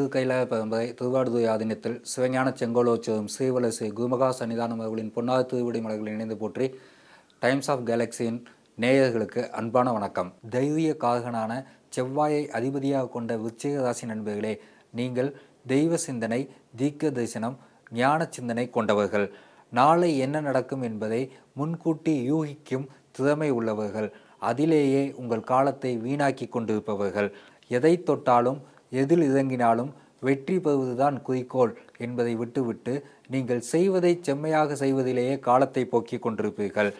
திருக்கைலாயப்பரம்பரை திருவாடுதுறை ஆதீனத்தில் சிவஞான செங்கோலோச்சரும் ஸ்ரீவல ஸ்ரீ குருமகா சன்னிதானம் அவர்களின் பொன்னார் திருவிடை மலர்களை இணைந்து போற்றி டைம்ஸ் ஆஃப் கேலக்சியின் நேயர்களுக்கு அன்பான வணக்கம் தைரிய காரகனான செவ்வாயை அதிபதியாக கொண்ட விருச்சிக ராசி நண்பர்களே நீங்கள் தெய்வ சிந்தனை தீக்க தரிசனம் ஞான சிந்தனை கொண்டவர்கள் நாளை என்ன நடக்கும் என்பதை முன்கூட்டி யூகிக்கும் திறமை உள்ளவர்கள் அதிலேயே உங்கள் காலத்தை வீணாக்கி கொண்டிருப்பவர்கள் எதை தொட்டாலும் எதில் இறங்கினாலும் வெற்றி பெறுவதுதான் குறிக்கோள் என்பதை விட்டுவிட்டு நீங்கள் செய்வதை செம்மையாக செய்வதிலேயே காலத்தை போக்கிக் கொண்டிருப்பீர்கள்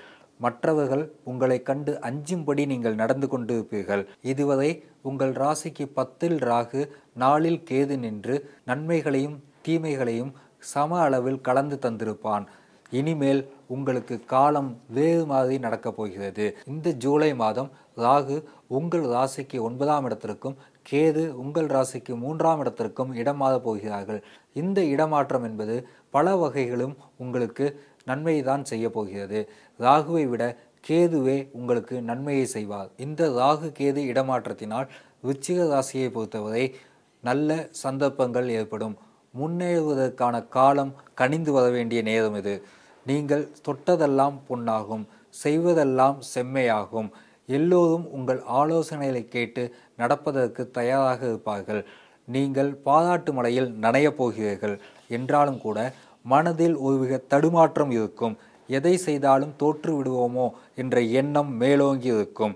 மற்றவர்கள் உங்களை கண்டு அஞ்சும்படி நீங்கள் நடந்து கொண்டிருப்பீர்கள் இதுவரை உங்கள் ராசிக்கு பத்தில் ராகு நாளில் கேது நின்று நன்மைகளையும் தீமைகளையும் சம அளவில் கலந்து தந்திருப்பான் இனிமேல் உங்களுக்கு காலம் வேறு மாதிரி நடக்கப் போகிறது இந்த ஜூலை மாதம் ராகு உங்கள் ராசிக்கு ஒன்பதாம் இடத்திற்கும் கேது உங்கள் ராசிக்கு மூன்றாம் இடத்திற்கும் இடமாத போகிறார்கள் இந்த இடமாற்றம் என்பது பல வகைகளும் உங்களுக்கு நன்மைதான் செய்ய போகிறது ராகுவை விட கேதுவே உங்களுக்கு நன்மையை செய்வார் இந்த ராகு கேது இடமாற்றத்தினால் விச்சிக ராசியை பொறுத்தவரை நல்ல சந்தர்ப்பங்கள் ஏற்படும் முன்னேறுவதற்கான காலம் கனிந்து வர வேண்டிய நேரம் இது நீங்கள் தொட்டதெல்லாம் பொன்னாகும் செய்வதெல்லாம் செம்மையாகும் எல்லோரும் உங்கள் ஆலோசனைகளை கேட்டு நடப்பதற்கு தயாராக இருப்பார்கள் நீங்கள் பாராட்டு மலையில் நனையப் போகிறீர்கள் என்றாலும் கூட மனதில் ஒருவித தடுமாற்றம் இருக்கும் எதை செய்தாலும் தோற்று விடுவோமோ என்ற எண்ணம் மேலோங்கி இருக்கும்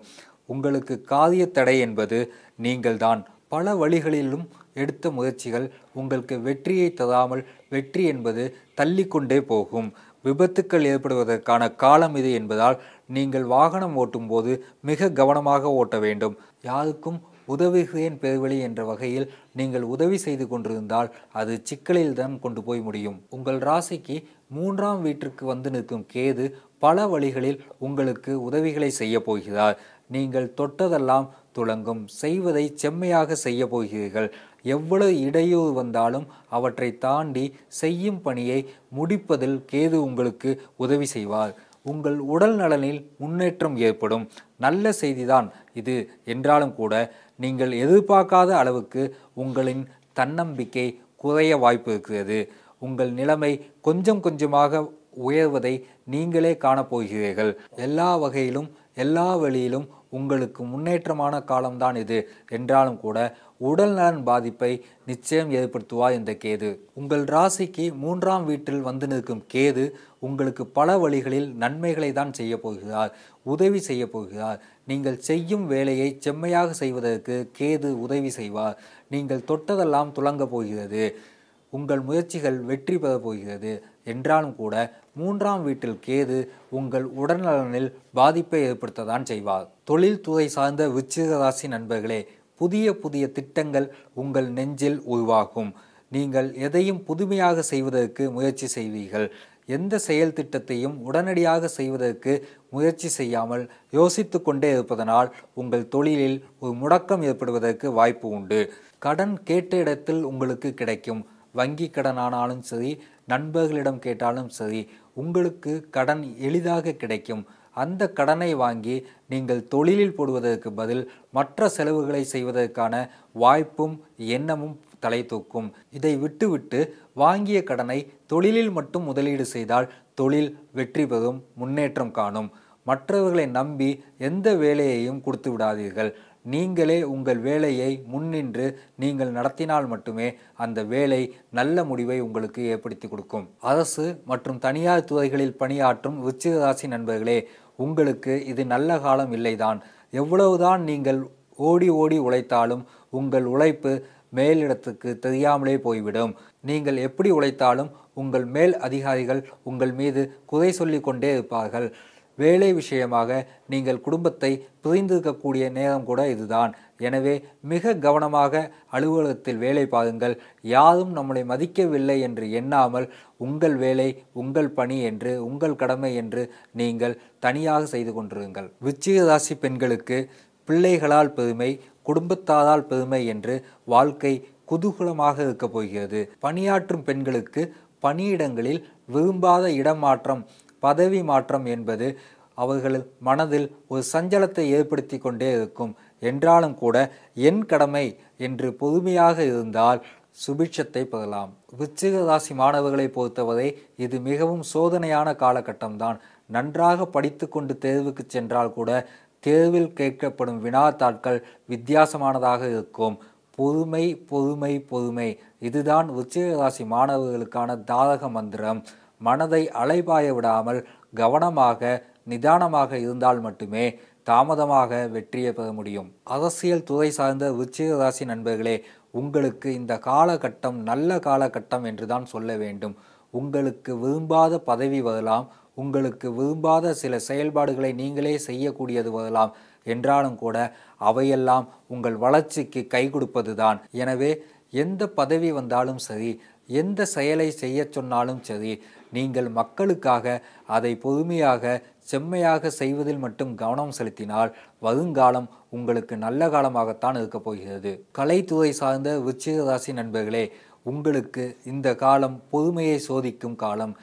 உங்களுக்கு காரிய தடை என்பது நீங்கள்தான் பல வழிகளிலும் எடுத்த முயற்சிகள் உங்களுக்கு வெற்றியை தராமல் வெற்றி என்பது தள்ளிக்கொண்டே போகும் விபத்துக்கள் ஏற்படுவதற்கான காலம் இது என்பதால் நீங்கள் வாகனம் ஓட்டும் போது மிக கவனமாக ஓட்ட வேண்டும் யாருக்கும் உதவுகிறேன் பெருவழி என்ற வகையில் நீங்கள் உதவி செய்து கொண்டிருந்தால் அது சிக்கலில் தான் கொண்டு போய் முடியும் உங்கள் ராசிக்கு மூன்றாம் வீட்டிற்கு வந்து நிற்கும் கேது பல வழிகளில் உங்களுக்கு உதவிகளை செய்ய போகிறார் நீங்கள் தொட்டதெல்லாம் துளங்கும் செய்வதை செம்மையாக செய்ய போகிறீர்கள் எவ்வளவு இடையூறு வந்தாலும் அவற்றை தாண்டி செய்யும் பணியை முடிப்பதில் கேது உங்களுக்கு உதவி செய்வார் உங்கள் உடல் நலனில் முன்னேற்றம் ஏற்படும் நல்ல செய்திதான் இது என்றாலும் கூட நீங்கள் எதிர்பார்க்காத அளவுக்கு உங்களின் தன்னம்பிக்கை குறைய வாய்ப்பு இருக்கிறது உங்கள் நிலைமை கொஞ்சம் கொஞ்சமாக உயர்வதை நீங்களே காணப்போகிறீர்கள் எல்லா வகையிலும் எல்லா வழியிலும் உங்களுக்கு முன்னேற்றமான காலம்தான் இது என்றாலும் கூட உடல்நலன் பாதிப்பை நிச்சயம் ஏற்படுத்துவா இந்த கேது உங்கள் ராசிக்கு மூன்றாம் வீட்டில் வந்து நிற்கும் கேது உங்களுக்கு பல வழிகளில் நன்மைகளை தான் செய்ய போகிறார் உதவி செய்ய போகிறார் நீங்கள் செய்யும் வேலையை செம்மையாக செய்வதற்கு கேது உதவி செய்வார் நீங்கள் தொட்டதெல்லாம் துளங்க போகிறது உங்கள் முயற்சிகள் வெற்றி பெற போகிறது என்றாலும் கூட மூன்றாம் வீட்டில் கேது உங்கள் உடல்நலனில் பாதிப்பை ஏற்படுத்ததான் செய்வார் தொழில்துறை சார்ந்த விச்சிக ராசி நண்பர்களே புதிய புதிய திட்டங்கள் உங்கள் நெஞ்சில் உருவாகும் நீங்கள் எதையும் புதுமையாக செய்வதற்கு முயற்சி செய்வீர்கள் எந்த செயல் திட்டத்தையும் உடனடியாக செய்வதற்கு முயற்சி செய்யாமல் யோசித்து கொண்டே இருப்பதனால் உங்கள் தொழிலில் ஒரு முடக்கம் ஏற்படுவதற்கு வாய்ப்பு உண்டு கடன் கேட்ட இடத்தில் உங்களுக்கு கிடைக்கும் வங்கி கடன் ஆனாலும் சரி நண்பர்களிடம் கேட்டாலும் சரி உங்களுக்கு கடன் எளிதாக கிடைக்கும் அந்த கடனை வாங்கி நீங்கள் தொழிலில் போடுவதற்கு பதில் மற்ற செலவுகளை செய்வதற்கான வாய்ப்பும் எண்ணமும் தலை தூக்கும் இதை விட்டுவிட்டு வாங்கிய கடனை தொழிலில் மட்டும் முதலீடு செய்தால் தொழில் வெற்றி பெறும் முன்னேற்றம் காணும் மற்றவர்களை நம்பி எந்த வேலையையும் கொடுத்து விடாதீர்கள் நீங்களே உங்கள் வேலையை முன்னின்று நீங்கள் நடத்தினால் மட்டுமே அந்த வேலை நல்ல முடிவை உங்களுக்கு ஏற்படுத்தி கொடுக்கும் அரசு மற்றும் தனியார் துறைகளில் பணியாற்றும் விச்சிகராசி நண்பர்களே உங்களுக்கு இது நல்ல காலம் இல்லைதான் எவ்வளவுதான் நீங்கள் ஓடி ஓடி உழைத்தாலும் உங்கள் உழைப்பு மேலிடத்துக்கு தெரியாமலே போய்விடும் நீங்கள் எப்படி உழைத்தாலும் உங்கள் மேல் அதிகாரிகள் உங்கள் மீது குறை சொல்லிக்கொண்டே இருப்பார்கள் வேலை விஷயமாக நீங்கள் குடும்பத்தை பிரிந்திருக்கக்கூடிய நேரம் கூட இதுதான் எனவே மிக கவனமாக அலுவலகத்தில் வேலை பாருங்கள் யாரும் நம்மளை மதிக்கவில்லை என்று எண்ணாமல் உங்கள் வேலை உங்கள் பணி என்று உங்கள் கடமை என்று நீங்கள் தனியாக செய்து கொண்டிருங்கள் விச்சிக ராசி பெண்களுக்கு பிள்ளைகளால் பெருமை குடும்பத்தாரால் பெருமை என்று வாழ்க்கை குதூகலமாக இருக்கப் போகிறது பணியாற்றும் பெண்களுக்கு பணியிடங்களில் விரும்பாத இடமாற்றம் பதவி மாற்றம் என்பது அவர்கள் மனதில் ஒரு சஞ்சலத்தை ஏற்படுத்தி கொண்டே இருக்கும் என்றாலும் கூட என் கடமை என்று பொதுமையாக இருந்தால் சுபிட்சத்தை பெறலாம் விச்சிக ராசி மாணவர்களை பொறுத்தவரை இது மிகவும் சோதனையான காலகட்டம்தான் நன்றாக படித்து கொண்டு தேர்வுக்கு சென்றால் கூட தேர்வில் கேட்கப்படும் வினாத்தாட்கள் வித்தியாசமானதாக இருக்கும் பொறுமை பொறுமை பொறுமை இதுதான் உச்சிக ராசி மாணவர்களுக்கான தாரக மந்திரம் மனதை அலைபாய விடாமல் கவனமாக நிதானமாக இருந்தால் மட்டுமே தாமதமாக வெற்றியை பெற முடியும் அரசியல் துறை சார்ந்த விருச்சிக ராசி நண்பர்களே உங்களுக்கு இந்த காலகட்டம் நல்ல காலகட்டம் என்று தான் சொல்ல வேண்டும் உங்களுக்கு விரும்பாத பதவி வரலாம் உங்களுக்கு விரும்பாத சில செயல்பாடுகளை நீங்களே செய்யக்கூடியது வரலாம் என்றாலும் கூட அவையெல்லாம் உங்கள் வளர்ச்சிக்கு கை கொடுப்பதுதான் எனவே எந்த பதவி வந்தாலும் சரி எந்த செயலை செய்ய சொன்னாலும் சரி நீங்கள் மக்களுக்காக அதை பொதுமையாக செம்மையாக செய்வதில் மட்டும் கவனம் செலுத்தினால் வருங்காலம் உங்களுக்கு நல்ல காலமாகத்தான் இருக்கப் போகிறது கலைத்துறை சார்ந்த விச்சிகராசி நண்பர்களே உங்களுக்கு இந்த காலம் பொதுமையை சோதிக்கும் காலம்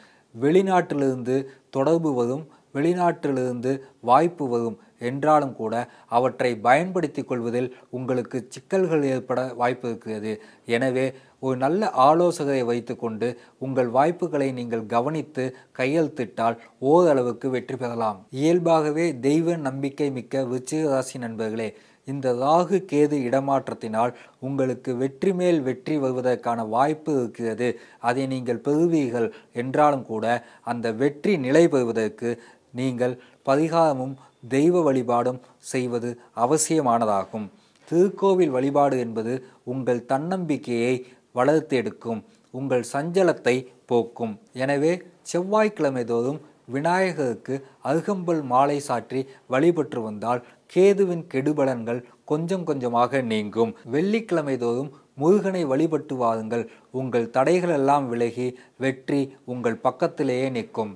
வெளிநாட்டிலிருந்து தொடர்பு வரும் வெளிநாட்டிலிருந்து வாய்ப்பு வரும் என்றாலும் கூட அவற்றை பயன்படுத்தி கொள்வதில் உங்களுக்கு சிக்கல்கள் ஏற்பட வாய்ப்பு இருக்கிறது எனவே ஒரு நல்ல ஆலோசகரை வைத்துக்கொண்டு உங்கள் வாய்ப்புகளை நீங்கள் கவனித்து கையெழுத்திட்டால் ஓரளவுக்கு வெற்றி பெறலாம் இயல்பாகவே தெய்வ நம்பிக்கை மிக்க விருச்சிகராசி நண்பர்களே இந்த ராகு கேது இடமாற்றத்தினால் உங்களுக்கு வெற்றி மேல் வெற்றி வருவதற்கான வாய்ப்பு இருக்கிறது அதை நீங்கள் பெறுவீர்கள் என்றாலும் கூட அந்த வெற்றி நிலை பெறுவதற்கு நீங்கள் பரிகாரமும் தெய்வ வழிபாடும் செய்வது அவசியமானதாகும் திருக்கோவில் வழிபாடு என்பது உங்கள் தன்னம்பிக்கையை வளர்த்தெடுக்கும் உங்கள் சஞ்சலத்தை போக்கும் எனவே செவ்வாய்க்கிழமை தோறும் விநாயகருக்கு அருகம்பல் மாலை சாற்றி வழிபட்டு வந்தால் கேதுவின் கெடுபலன்கள் கொஞ்சம் கொஞ்சமாக நீங்கும் வெள்ளிக்கிழமை தோறும் முருகனை வழிபட்டு வாருங்கள் உங்கள் தடைகளெல்லாம் விலகி வெற்றி உங்கள் பக்கத்திலேயே நிற்கும்